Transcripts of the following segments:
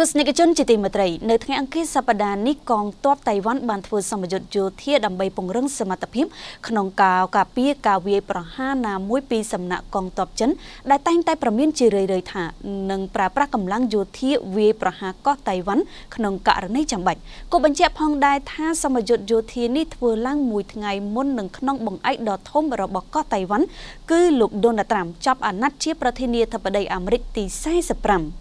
ទស្សនិកជនជាទីមេត្រីនៅថ្ងៃអង្គារសប្តាហ៍នេះកងទ័ពតៃវ៉ាន់បានធ្វើសម្ពយុទ្ធយោធាដើម្បីពង្រឹងសមត្ថភាពក្នុងការការពារការវាយប្រហារណាមួយពីសំណាក់កងទ័ពចិនដែលតែងតែប្រមានជារឿយៗថានឹងប្រើប្រាស់កម្លាំងយោធាវាយប្រហារកោះតៃវ៉ាន់ក្នុងករណីចាំបាច់គូបញ្ជាក់ផងដែរថាសម្ពយុទ្ធយោធានេះធ្វើឡើងមួយថ្ងៃមុននឹងក្នុងបង្អែកដ៏ធំរបស់កោះតៃវ៉ាន់គឺលោកដូណាល់ត្រាំចាប់អាណត្តិជាប្រធានាធិបតីអាមេរិកទី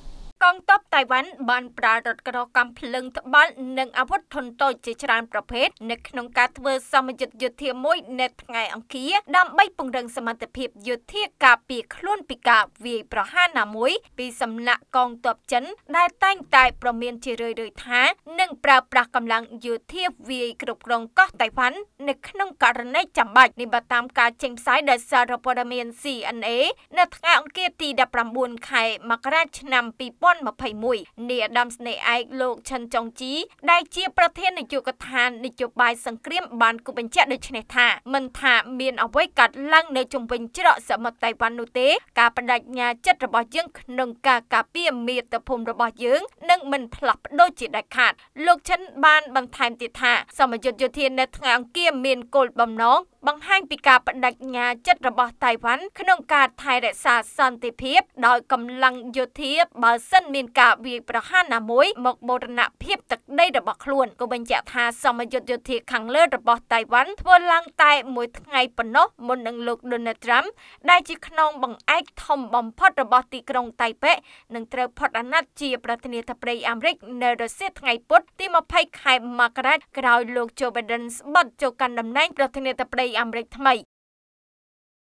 45ងទ័ពតៃវ៉ាន់បានប្រើរថក្រកម្មភ្លើងត្បាល់និងអាវុធធុនតូចជាច្រើនប្រភេទនៅក្នុងការធ្វើសមយុទ្ធយោធាមួយនៅថ្ងៃអង្គារដើម្បីពង្រឹងសមត្ថភាពយោធាការពារខ្លួនពីការវាយប្រហារណាមួយពីសំណាក់កងទ័ពចិនដែលតែងតែប្រមានជារឿយៗថានឹងប្រើប្រាស់កម្លាំងយោធាវាយគ្រប់គ្រងកោះតៃវ៉ាន់នៅក្នុងករណីចាំបាច់នេះបើតាមការចេញផ្សាយដោយសារព័ត៌មាន CNA នៅថ្ងៃអង្គារទី19ខែមករាឆ្នាំ2000 2021នាយឧត្តមស្នេហ៍ឯកលោកឈិនចុងជីដែលជាប្រធាននាយកដ្ឋាននយោបាយសង្គ្រាមបានគូបញ្ជាក់ដូចនេះថាមិនថាមានអ្វីកើតឡើងនៅជុំវិញច្រកសមុទ្រតៃវ៉ាន់នោះទេ ការបដិញ្ញាចិត្តរបស់យើងក្នុងការការពារមាតុភូមិរបស់យើងនឹងមិនផ្លាស់ប្ដូរជាដាច់ខាតលោកឈិន បានបន្ថែមទៀតថា សមយុទ្ធយោធានៅថ្ងៃអង្គារមានគោលបំណងបង្ហាញពីការបដិញ្ញាចិត្តរបស់តៃវ៉ាន់ក្នុងការថែរក្សាសន្តិភាពដោយកម្លាំងយោធាបើសិនមានការវាយប្រហារណាមួយមកបូរណភាពទឹកដីរបស់ខ្លួនក៏បញ្ជាក់ថាសមយុទ្ធយោធាខាងលើរបស់តៃវ៉ាន់ធ្វើឡើងតែមួយថ្ងៃប៉ុណ្ណោះមុននឹងលោក Donald Trump ដែលជាខ្នងបង្អែកធំបំផុតរបស់ទីក្រុងតៃប៉េនឹងត្រូវផុតអាណត្តិជាប្រធានាធិបតីអាមេរិកនៅរសៀលថ្ងៃពុធទី20ខែមករាក្រោយលោក Joe Biden ស្បត់ចូលកាន់តំណែងប្រធានាធិបតីអាមេរិកថ្មី